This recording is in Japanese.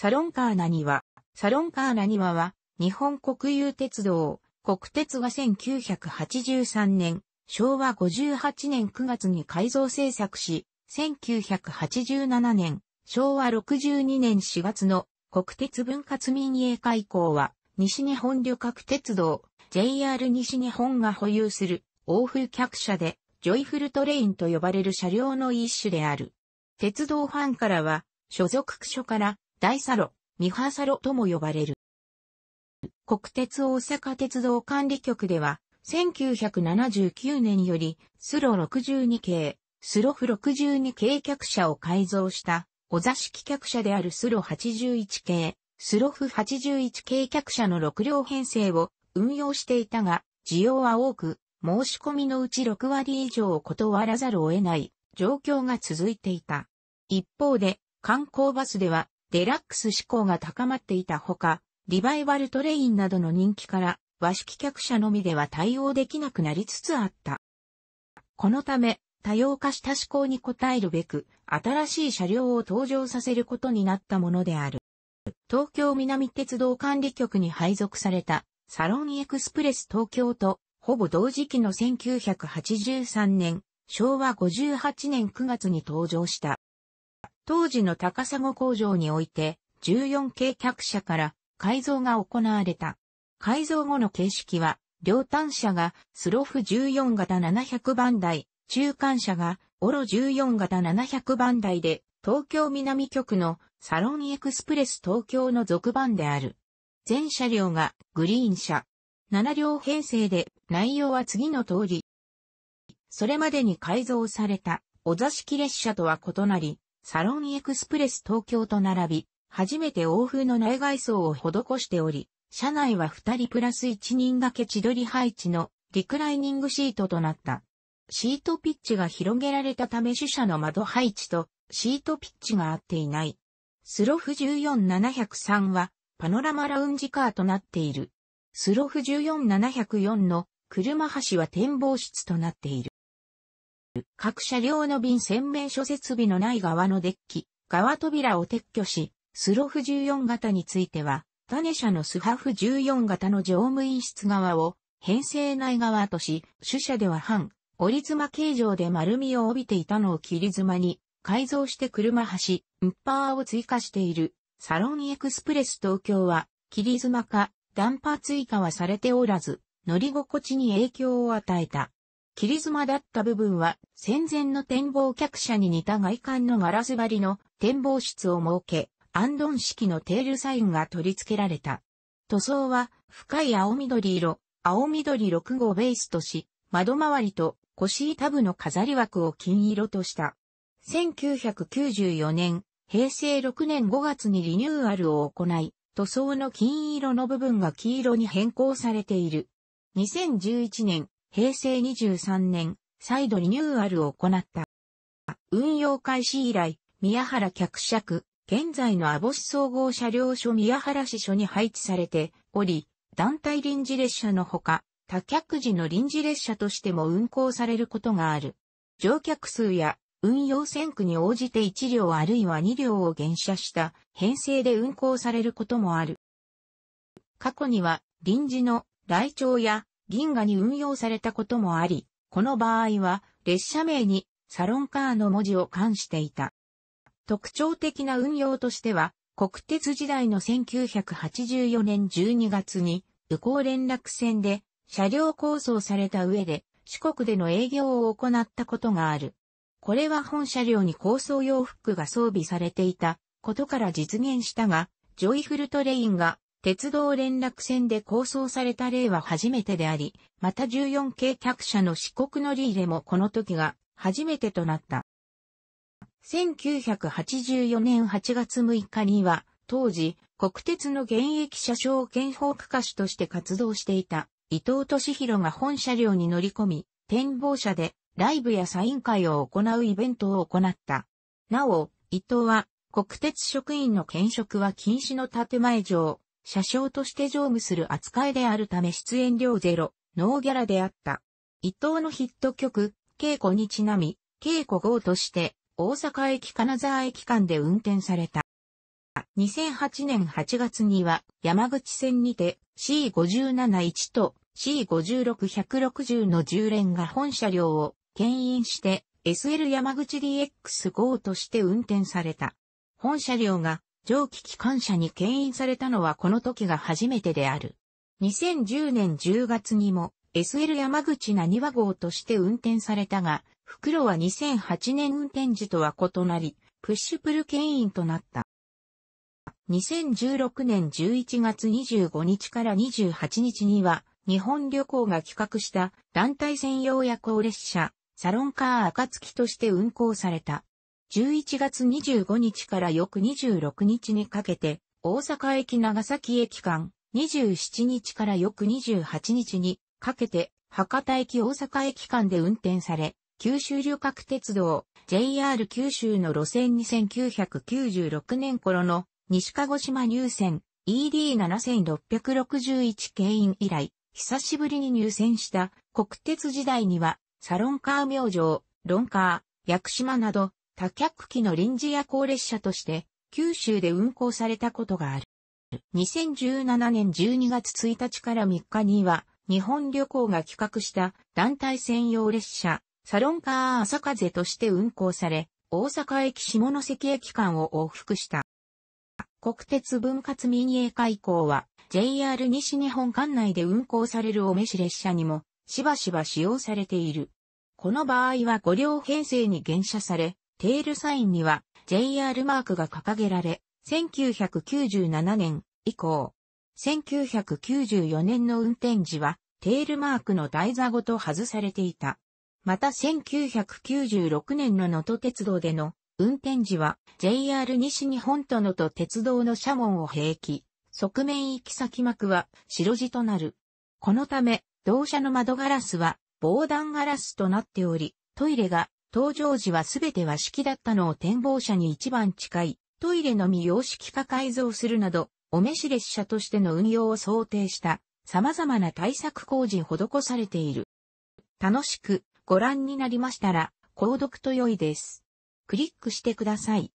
サロンカーナ庭。サロンカーナ庭は、日本国有鉄道、国鉄が1983年、昭和58年9月に改造制作し、1987年、昭和62年4月の国鉄分割民営化以降は、西日本旅客鉄道、JR 西日本が保有する、欧風客車で、ジョイフルトレインと呼ばれる車両の一種である。鉄道ファンからは、所属区所から大サロ、ミハサロとも呼ばれる。国鉄大阪鉄道管理局では、1979年より、スロ62系、スロフ62系客車を改造した、お座敷客車であるスロ81系、スロフ81系客車の6両編成を運用していたが、需要は多く、申し込みのうち6割以上を断らざるを得ない状況が続いていた。一方で、観光バスではデラックス志向が高まっていたほか、リバイバルトレインなどの人気から和式客車のみでは対応できなくなりつつあった。このため、多様化した思考に応えるべく、新しい車両を登場させることになったものである。東京南鉄道管理局に配属されたサロンエクスプレス東京とほぼ同時期の1983年、昭和58年9月に登場した。当時の高砂工場において、14系客車から改造が行われた。改造後の形式は、両端車がスロフ14型700番台、中間車がオロ14型700番台で、東京南局のサロンエクスプレス東京の続番である。全車両がグリーン車。7両編成で内容は次の通り。それまでに改造されたお座敷列車とは異なり、サロンエクスプレス東京と並び、初めて欧風の内外装を施しており、車内は2人プラス1人掛け千鳥配置のリクライニングシートとなった。シートピッチが広げられたため主車の窓配置とシートピッチが合っていない。スロフ14703はパノラマラウンジカーとなっている。スロフ14704の車端は展望室となっている。各車両の便洗面所設備のない側のデッキ、側扉を撤去し、スロフ14型については、種社のスハフ14型の乗務員室側を編成内側とし、主車では半、折り妻形状で丸みを帯びていたのを切り妻に改造して車端、ウッパーを追加している。サロンエクスプレス東京は、切り妻かダンパー追加はされておらず、乗り心地に影響を与えた。切り妻だった部分は戦前の展望客車に似た外観のガラス張りの展望室を設け、アンドン式のテールサインが取り付けられた。塗装は深い青緑色、青緑6号ベースとし、窓周りと腰板部の飾り枠を金色とした。1994年、平成6年5月にリニューアルを行い、塗装の金色の部分が黄色に変更されている。2011年、平成23年、再度リニューアルを行った。運用開始以来、宮原客尺、現在の網市総合車両所宮原支所に配置されており、団体臨時列車のほか、他客時の臨時列車としても運行されることがある。乗客数や運用線区に応じて1両あるいは2両を減車した編成で運行されることもある。過去には臨時の来庁や銀河に運用されたこともあり、この場合は列車名にサロンカーの文字を冠していた。特徴的な運用としては、国鉄時代の1984年12月に、旅行連絡船で車両構想された上で、四国での営業を行ったことがある。これは本車両に構想用フックが装備されていたことから実現したが、ジョイフルトレインが鉄道連絡船で構想された例は初めてであり、また14系客車の四国乗り入れもこの時が初めてとなった。1984年8月6日には、当時、国鉄の現役車掌兼法区歌手として活動していた伊藤敏弘が本車両に乗り込み、展望車でライブやサイン会を行うイベントを行った。なお、伊藤は国鉄職員の兼職は禁止の建前上、車掌として乗務する扱いであるため出演料ゼロ、ノーギャラであった。伊藤のヒット曲、稽古にちなみ、稽古号として、大阪駅金沢駅間で運転された。2008年8月には、山口線にて C571 と C56160 の10連が本車両を牽引して SL 山口 DX 号として運転された。本車両が蒸気機関車に牽引されたのはこの時が初めてである。2010年10月にも SL 山口な庭号として運転されたが、袋は2008年運転時とは異なり、プッシュプル牽引となった。2016年11月25日から28日には、日本旅行が企画した団体専用夜行列車、サロンカー暁として運行された。11月25日から翌26日にかけて、大阪駅長崎駅間、27日から翌28日にかけて、博多駅大阪駅間で運転され、九州旅客鉄道、JR 九州の路線2996年頃の西鹿児島入線 ED7661 経員以来、久しぶりに入線した国鉄時代には、サロンカー明星、ロンカー、薬島など、多脚機の臨時夜行列車として、九州で運行されたことがある。2017年12月1日から3日には、日本旅行が企画した団体専用列車、サロンカー朝風として運行され、大阪駅下関駅間を往復した。国鉄分割民営化以降は、JR 西日本管内で運行されるお召し列車にも、しばしば使用されている。この場合は5両編成に減車され、テールサインには JR マークが掲げられ、1997年以降、1994年の運転時はテールマークの台座ごと外されていた。また1996年の能登鉄道での運転時は JR 西日本と能登鉄道の車門を併記、側面行き先幕は白地となる。このため、同社の窓ガラスは防弾ガラスとなっており、トイレが登場時はすべて和式だったのを展望車に一番近い、トイレのみ様式化改造するなど、お召し列車としての運用を想定した様々な対策工事施されている。楽しくご覧になりましたら、購読と良いです。クリックしてください。